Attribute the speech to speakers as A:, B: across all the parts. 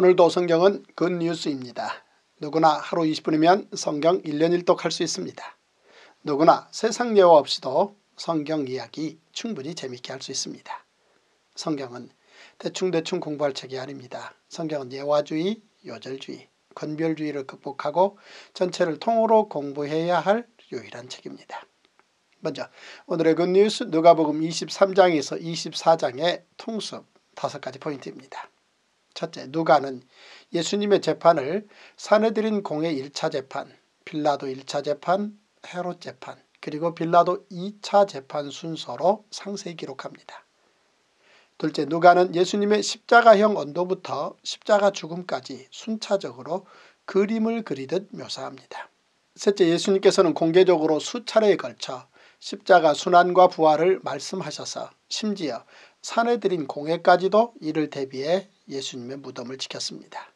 A: 오늘도 성경은 굿뉴스입니다. 누구나 하루 20분이면 성경 1년 1독 할수 있습니다. 누구나 세상 예화 없이도 성경 이야기 충분히 재미있게할 수 있습니다. 성경은 대충대충 공부할 책이 아닙니다. 성경은 예화주의, 요절주의, 건별주의를 극복하고 전체를 통으로 공부해야 할 유일한 책입니다. 먼저 오늘의 굿뉴스 누가복음 23장에서 24장의 통습 다섯 가지 포인트입니다. 첫째 누가는 예수님의 재판을 사내들인 공의 1차 재판, 빌라도 1차 재판, 헤롯 재판, 그리고 빌라도 2차 재판 순서로 상세히 기록합니다. 둘째 누가는 예수님의 십자가형 언도부터 십자가 죽음까지 순차적으로 그림을 그리듯 묘사합니다. 셋째 예수님께서는 공개적으로 수차례에 걸쳐 십자가 순환과 부활을 말씀하셔서 심지어 사내들인 공예까지도 이를 대비해 예수님의 무덤을 지켰습니다.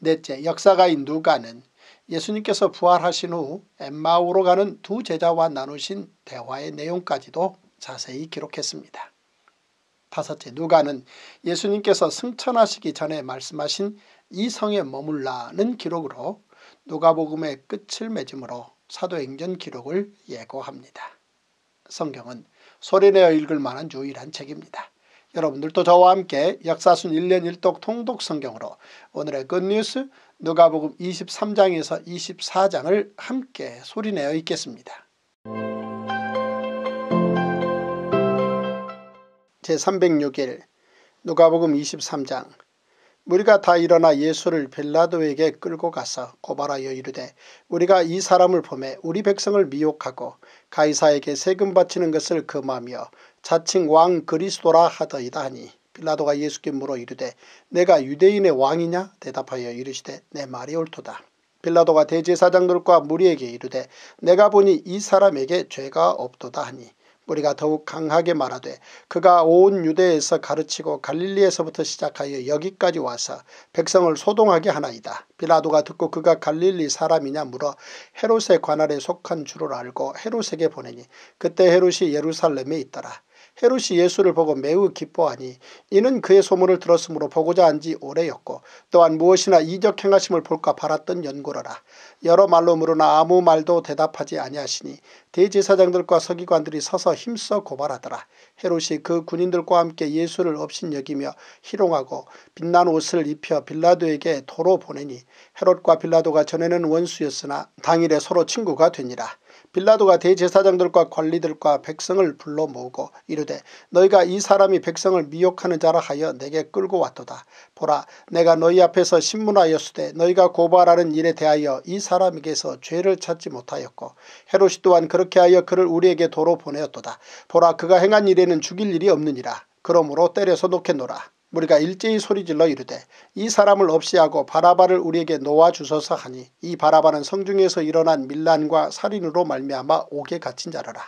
A: 넷째, 역사가인 누가는 예수님께서 부활하신 후 엠마오로 가는 두 제자와 나누신 대화의 내용까지도 자세히 기록했습니다. 다섯째, 누가는 예수님께서 승천하시기 전에 말씀하신 이 성에 머물라는 기록으로 누가복음의 끝을 맺음으로 사도행전 기록을 예고합니다. 성경은 소리내어 읽을 만한 유일한 책입니다. 여러분들도 저와 함께 역사순 1년 1독 통독 성경으로 오늘의 끝뉴스 누가복음 23장에서 24장을 함께 소리내어 읽겠습니다. 제306일 누가복음 23장 우리가 다 일어나 예수를 벨라도에게 끌고 가서 고발하여 이르되 우리가 이 사람을 보매 우리 백성을 미혹하고 가이사에게 세금 바치는 것을 금하며 자칭 왕 그리스도라 하더이다 하니 빌라도가 예수께 물어 이르되 내가 유대인의 왕이냐 대답하여 이르시되 내 말이 옳도다. 빌라도가 대제사장들과 무리에게 이르되 내가 보니 이 사람에게 죄가 없도다 하니 우리가 더욱 강하게 말하되 그가 온 유대에서 가르치고 갈릴리에서부터 시작하여 여기까지 와서 백성을 소동하게 하나이다. 빌라도가 듣고 그가 갈릴리 사람이냐 물어 헤롯의 관할에 속한 줄을 알고 헤롯에게 보내니 그때 헤롯이 예루살렘에 있더라. 헤롯이 예수를 보고 매우 기뻐하니 이는 그의 소문을 들었으므로 보고자 한 지 오래였고 또한 무엇이나 이적 행하심을 볼까 바랐던 연고로라. 여러 말로 물으나 아무 말도 대답하지 아니하시니 대제사장들과 서기관들이 서서 힘써 고발하더라. 헤롯이 그 군인들과 함께 예수를 업신여기며 희롱하고 빛난 옷을 입혀 빌라도에게 도로 보내니 헤롯과 빌라도가 전에는 원수였으나 당일에 서로 친구가 되니라. 빌라도가 대제사장들과 관리들과 백성을 불러 모으고 이르되 너희가 이 사람이 백성을 미혹하는 자라 하여 내게 끌고 왔도다. 보라 내가 너희 앞에서 신문하였으되 너희가 고발하는 일에 대하여 이 사람에게서 죄를 찾지 못하였고 헤롯이 또한 그렇게 하여 그를 우리에게 도로 보내었도다. 보라 그가 행한 일에는 죽일 일이 없느니라. 그러므로 때려서 놓겠노라. 우리가 일제히 소리질러 이르되 이 사람을 없이하고 바라바를 우리에게 놓아주소서 하니 이 바라바는 성중에서 일어난 밀란과 살인으로 말미암아 옥에 갇힌 자라라.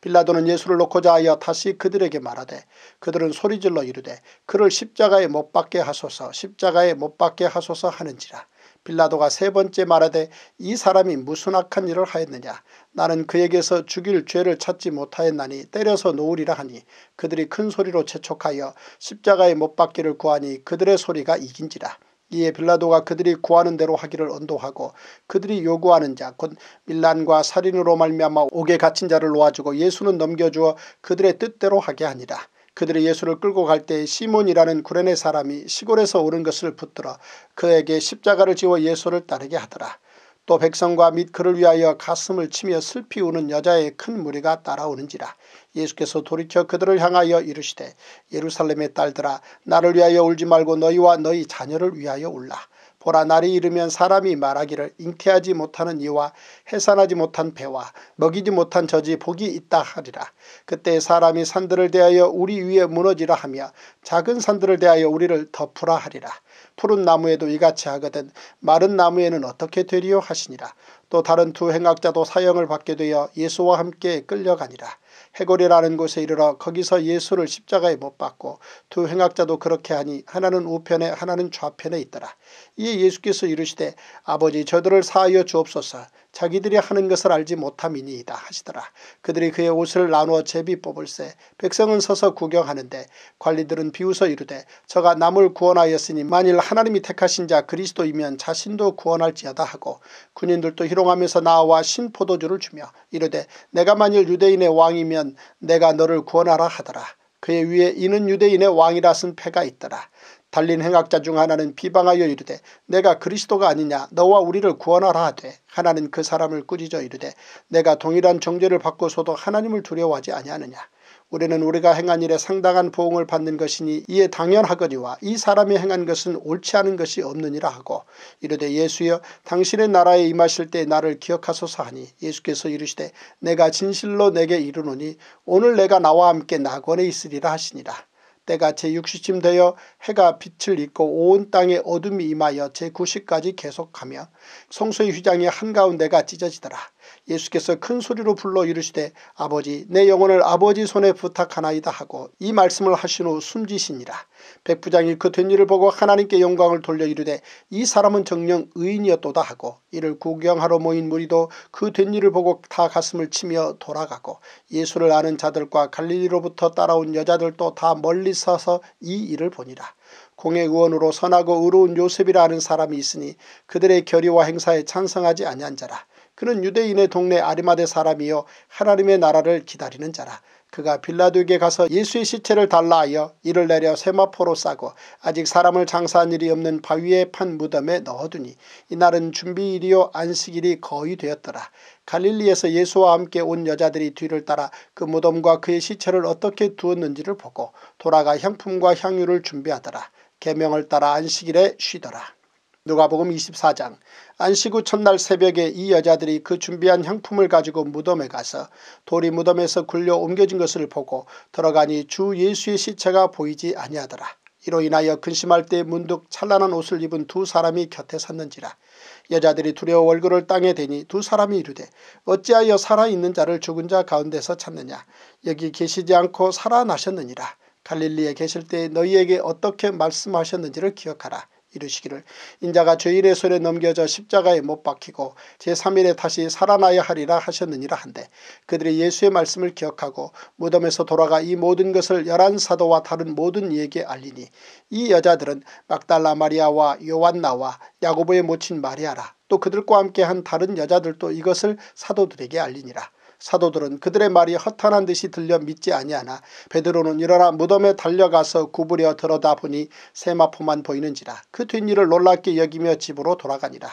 A: 빌라도는 예수를 놓고자 하여 다시 그들에게 말하되 그들은 소리질러 이르되 그를 십자가에 못 박게 하소서 십자가에 못 박게 하소서 하는지라 빌라도가 세 번째 말하되 이 사람이 무슨 악한 일을 하였느냐 나는 그에게서 죽일 죄를 찾지 못하였나니 때려서 놓으리라 하니 그들이 큰 소리로 재촉하여 십자가에 못 박기를 구하니 그들의 소리가 이긴지라. 이에 빌라도가 그들이 구하는 대로 하기를 언도하고 그들이 요구하는 자 곧 밀란과 살인으로 말미암아 옥에 갇힌 자를 놓아주고 예수는 넘겨주어 그들의 뜻대로 하게 하니라. 그들이 예수를 끌고 갈 때 시몬이라는 구레네 사람이 시골에서 오는 것을 붙들어 그에게 십자가를 지워 예수를 따르게 하더라. 또 백성과 및 그를 위하여 가슴을 치며 슬피 우는 여자의 큰 무리가 따라오는지라 예수께서 돌이켜 그들을 향하여 이르시되 예루살렘의 딸들아 나를 위하여 울지 말고 너희와 너희 자녀를 위하여 울라 보라 날이 이르면 사람이 말하기를 잉태하지 못하는 이와 해산하지 못한 배와 먹이지 못한 저지 복이 있다 하리라. 그때 사람이 산들을 대하여 우리 위에 무너지라 하며 작은 산들을 대하여 우리를 덮으라 하리라. 푸른 나무에도 이같이 하거든 마른 나무에는 어떻게 되리요 하시니라. 또 다른 두 행악자도 사형을 받게 되어 예수와 함께 끌려가니라. 해골이라는 곳에 이르러 거기서 예수를 십자가에 못 박고 두 행악자도 그렇게 하니 하나는 우편에 하나는 좌편에 있더라. 이에 예수께서 이르시되 아버지 저들을 사하여 주옵소서 자기들이 하는 것을 알지 못함이니이다 하시더라. 그들이 그의 옷을 나누어 제비 뽑을세 백성은 서서 구경하는데 관리들은 비웃어 이르되 저가 남을 구원하였으니 만일 하나님이 택하신 자 그리스도이면 자신도 구원할지어다 하고 군인들도 희롱하면서 나와 신포도주를 주며 이르되 내가 만일 유대인의 왕이면 내가 너를 구원하라 하더라. 그의 위에 이는 유대인의 왕이라 쓴 패가 있더라. 달린 행악자 중 하나는 비방하여 이르되 내가 그리스도가 아니냐 너와 우리를 구원하라 하되 하나는 그 사람을 꾸짖어 이르되 내가 동일한 정죄를 받고서도 하나님을 두려워하지 아니하느냐 우리는 우리가 행한 일에 상당한 보응을 받는 것이니 이에 당연하거니와 이 사람이 행한 것은 옳지 않은 것이 없느니라 하고 이르되 예수여 당신의 나라에 임하실 때 나를 기억하소서 하니 예수께서 이르시되 내가 진실로 내게 이르노니 오늘 내가 나와 함께 낙원에 있으리라 하시니라. 때가 제60쯤 되어 해가 빛을 잃고 온 땅에 어둠이 임하여 제90까지 계속하며 성소의 휘장이 한가운데가 찢어지더라. 예수께서 큰 소리로 불러 이르시되 아버지 내 영혼을 아버지 손에 부탁하나이다 하고 이 말씀을 하신 후 숨지시니라. 백부장이 그 된 일을 보고 하나님께 영광을 돌려 이르되 이 사람은 정령 의인이었도다 하고 이를 구경하러 모인 무리도 그 된 일을 보고 다 가슴을 치며 돌아가고 예수를 아는 자들과 갈릴리로부터 따라온 여자들도 다 멀리 서서 이 일을 보니라. 공의 의원으로 선하고 의로운 요셉이라는 사람이 있으니 그들의 결의와 행사에 찬성하지 아니한 자라. 그는 유대인의 동네 아리마대 사람이요 하나님의 나라를 기다리는 자라. 그가 빌라도에게 가서 예수의 시체를 달라 하여 이를 내려 세마포로 싸고 아직 사람을 장사한 일이 없는 바위에 판 무덤에 넣어두니 이날은 준비일이요 안식일이 거의 되었더라. 갈릴리에서 예수와 함께 온 여자들이 뒤를 따라 그 무덤과 그의 시체를 어떻게 두었는지를 보고 돌아가 향품과 향유를 준비하더라. 계명을 따라 안식일에 쉬더라. 누가복음 24장 안식 후 첫날 새벽에 이 여자들이 그 준비한 향품을 가지고 무덤에 가서 돌이 무덤에서 굴려 옮겨진 것을 보고 들어가니 주 예수의 시체가 보이지 아니하더라. 이로 인하여 근심할 때 문득 찬란한 옷을 입은 두 사람이 곁에 섰는지라. 여자들이 두려워 얼굴을 땅에 대니 두 사람이 이르되 어찌하여 살아있는 자를 죽은 자 가운데서 찾느냐. 여기 계시지 않고 살아나셨느니라. 갈릴리에 계실 때 너희에게 어떻게 말씀하셨는지를 기억하라. 이르시기를 인자가 죄일의 손에 넘겨져 십자가에 못 박히고 제3일에 다시 살아나야 하리라 하셨느니라 한데 그들이 예수의 말씀을 기억하고 무덤에서 돌아가 이 모든 것을 열한 사도와 다른 모든 이에게 알리니 이 여자들은 막달라 마리아와 요한나와 야고보의 모친 마리아라 또 그들과 함께 한 다른 여자들도 이것을 사도들에게 알리니라 사도들은 그들의 말이 허탄한 듯이 들려 믿지 아니하나 베드로는 일어나 무덤에 달려가서 구부려 들어다보니 세마포만 보이는지라 그 뒷일을 놀랍게 여기며 집으로 돌아가니라.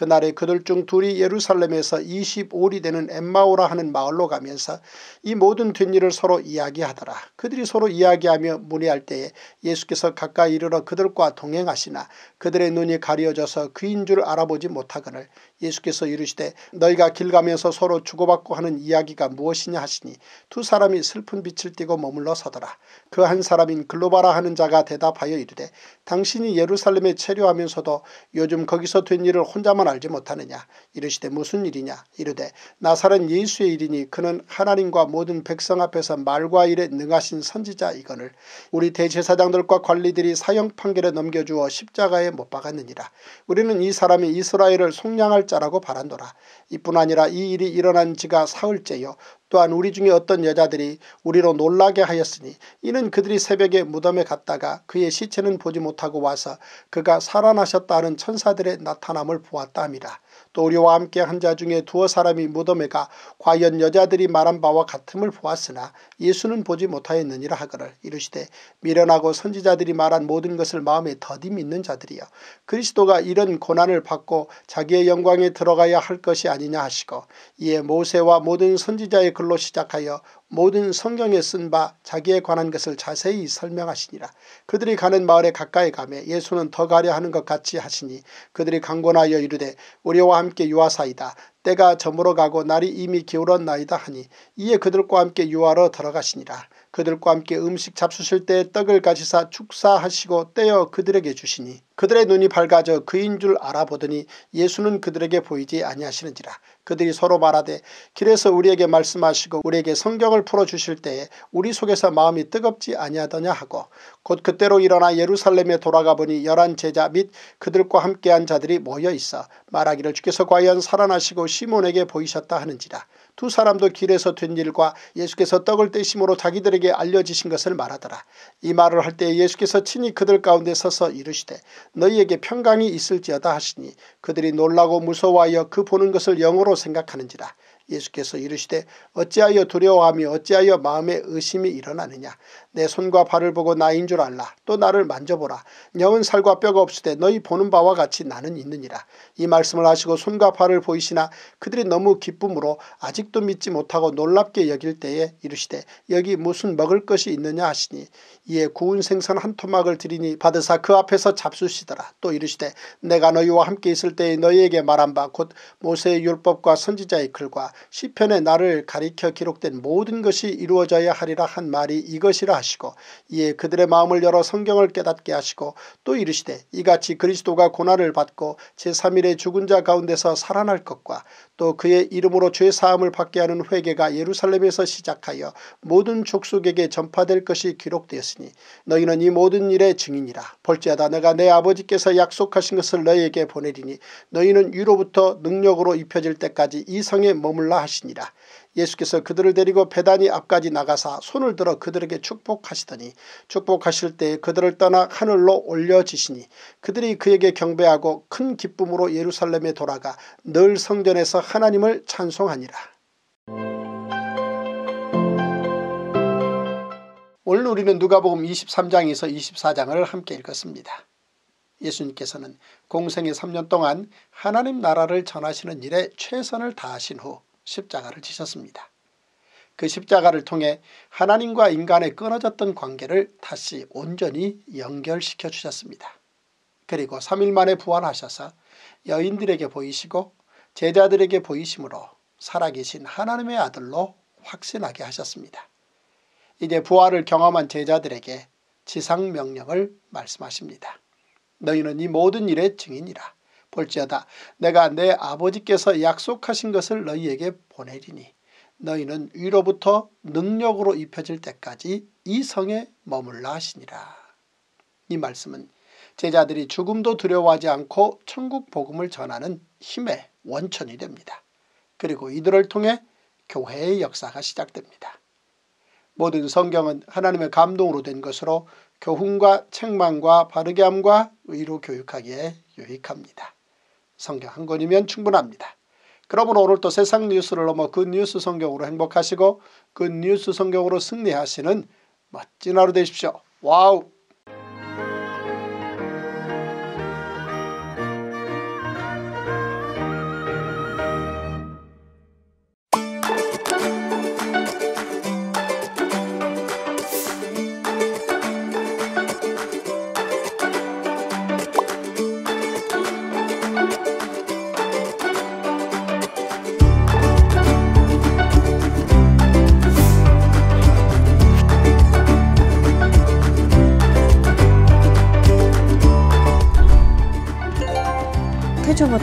A: 그날에 그들 중 둘이 예루살렘에서 25리 되는 엠마오라 하는 마을로 가면서 이 모든 된일을 서로 이야기하더라. 그들이 서로 이야기하며 문의할 때에 예수께서 가까이 이르러 그들과 동행하시나 그들의 눈이 가려져서 그인 줄 알아보지 못하거늘 예수께서 이르시되 너희가 길 가면서 서로 주고받고 하는 이야기가 무엇이냐 하시니 두 사람이 슬픈 빛을 띠고 머물러 서더라. 그 한 사람인 글로바라 하는 자가 대답하여 이르되 당신이 예루살렘에 체류하면서도 요즘 거기서 된 일을 혼자만 알지 못하느냐 이르시되 무슨 일이냐 이르되 나사렛 예수의 일이니 그는 하나님과 모든 백성 앞에서 말과 일에 능하신 선지자이거늘 우리 대제사장들과 관리들이 사형 판결에 넘겨주어 십자가에 못 박았느니라 우리는 이 사람이 이스라엘을 속량할 자라고 바란도라 이뿐 아니라 이 일이 일어난 지가 사흘째요 또한 우리 중에 어떤 여자들이 우리로 놀라게 하였으니 이는 그들이 새벽에 무덤에 갔다가 그의 시체는 보지 못하고 와서 그가 살아나셨다는 천사들의 나타남을 보았다 함이라. 또 우리와 함께 한 자 중에 두어 사람이 무덤에 가 과연 여자들이 말한 바와 같음을 보았으나 예수는 보지 못하였느니라 하거늘 이르시되 미련하고 선지자들이 말한 모든 것을 마음에 더디 믿는 자들이여 그리스도가 이런 고난을 받고 자기의 영광에 들어가야 할 것이 아니냐 하시고 이에 모세와 모든 선지자의 글로 시작하여 모든 성경에 쓴 바 자기에 관한 것을 자세히 설명하시니라. 그들이 가는 마을에 가까이 가매 예수는 더 가려 하는 것 같이 하시니 그들이 강권하여 이르되 우리와 함께 유아사이다 때가 저물어 가고 날이 이미 기울었나이다 하니 이에 그들과 함께 유아로 들어가시니라. 그들과 함께 음식 잡수실 때 떡을 가지사 축사하시고 떼어 그들에게 주시니 그들의 눈이 밝아져 그인 줄 알아보더니 예수는 그들에게 보이지 아니하시는지라 그들이 서로 말하되 길에서 우리에게 말씀하시고 우리에게 성경을 풀어주실 때에 우리 속에서 마음이 뜨겁지 아니하더냐 하고 곧 그때로 일어나 예루살렘에 돌아가 보니 열한 제자 및 그들과 함께한 자들이 모여있어 말하기를 주께서 과연 살아나시고 시몬에게 보이셨다 하는지라 두 사람도 길에서 된 일과 예수께서 떡을 떼심으로 자기들에게 알려지신 것을 말하더라. 이 말을 할 때 예수께서 친히 그들 가운데 서서 이르시되 너희에게 평강이 있을지어다 하시니 그들이 놀라고 무서워하여 그 보는 것을 영으로 생각하는지라. 예수께서 이르시되 어찌하여 두려워하며 어찌하여 마음에 의심이 일어나느냐 내 손과 발을 보고 나인 줄 알라. 또 나를 만져보라. 영은 살과 뼈가 없으되 너희 보는 바와 같이 나는 있느니라. 이 말씀을 하시고 손과 발을 보이시나 그들이 너무 기쁨으로 아직도 믿지 못하고 놀랍게 여길 때에 이르시되 여기 무슨 먹을 것이 있느냐 하시니 이에 구운 생선 한 토막을 드리니 받으사 그 앞에서 잡수시더라. 또 이르시되 내가 너희와 함께 있을 때에 너희에게 말한 바 곧 모세의 율법과 선지자의 글과 시편의 나를 가리켜 기록된 모든 것이 이루어져야 하리라 한 말이 이것이라 하시고 이에 그들의 마음을 열어 성경을 깨닫게 하시고 또 이르시되 이같이 그리스도가 고난을 받고 제3일에 죽은 자 가운데서 살아날 것과 또 그의 이름으로 죄사함을 받게 하는 회개가 예루살렘에서 시작하여 모든 족속에게 전파될 것이 기록되었으니 너희는 이 모든 일의 증인이라 벌지하다 내가 내 아버지께서 약속하신 것을 너희에게 보내리니 너희는 위로부터 능력으로 입혀질 때까지 이 성에 머물라 하시니라 예수께서 그들을 데리고 배단이 앞까지 나가사 손을 들어 그들에게 축복하시더니 축복하실 때에 그들을 떠나 하늘로 올려지시니 그들이 그에게 경배하고 큰 기쁨으로 예루살렘에 돌아가 늘 성전에서 하나님을 찬송하니라. 오늘 우리는 누가복음 23장에서 24장을 함께 읽었습니다. 예수님께서는 공생의 3년 동안 하나님 나라를 전하시는 일에 최선을 다하신 후 십자가를 지셨습니다. 그 십자가를 통해 하나님과 인간의 끊어졌던 관계를 다시 온전히 연결시켜 주셨습니다. 그리고 3일 만에 부활하셔서 여인들에게 보이시고 제자들에게 보이심으로 살아계신 하나님의 아들로 확신하게 하셨습니다. 이제 부활을 경험한 제자들에게 지상명령을 말씀하십니다. 너희는 이 모든 일의 증인이라. 볼지어다 내가 내 아버지께서 약속하신 것을 너희에게 보내리니 너희는 위로부터 능력으로 입혀질 때까지 이 성에 머물라 하시니라. 이 말씀은 제자들이 죽음도 두려워하지 않고 천국 복음을 전하는 힘의 원천이 됩니다. 그리고 이들을 통해 교회의 역사가 시작됩니다. 모든 성경은 하나님의 감동으로 된 것으로 교훈과 책망과 바르게 함과 의로 교육하기에 유익합니다. 성경 한 권이면 충분합니다. 그러므로 오늘도 세상 뉴스를 넘어 굿뉴스 그 성경으로 행복하시고 굿뉴스 그 성경으로 승리하시는 멋진 하루 되십시오. 와우!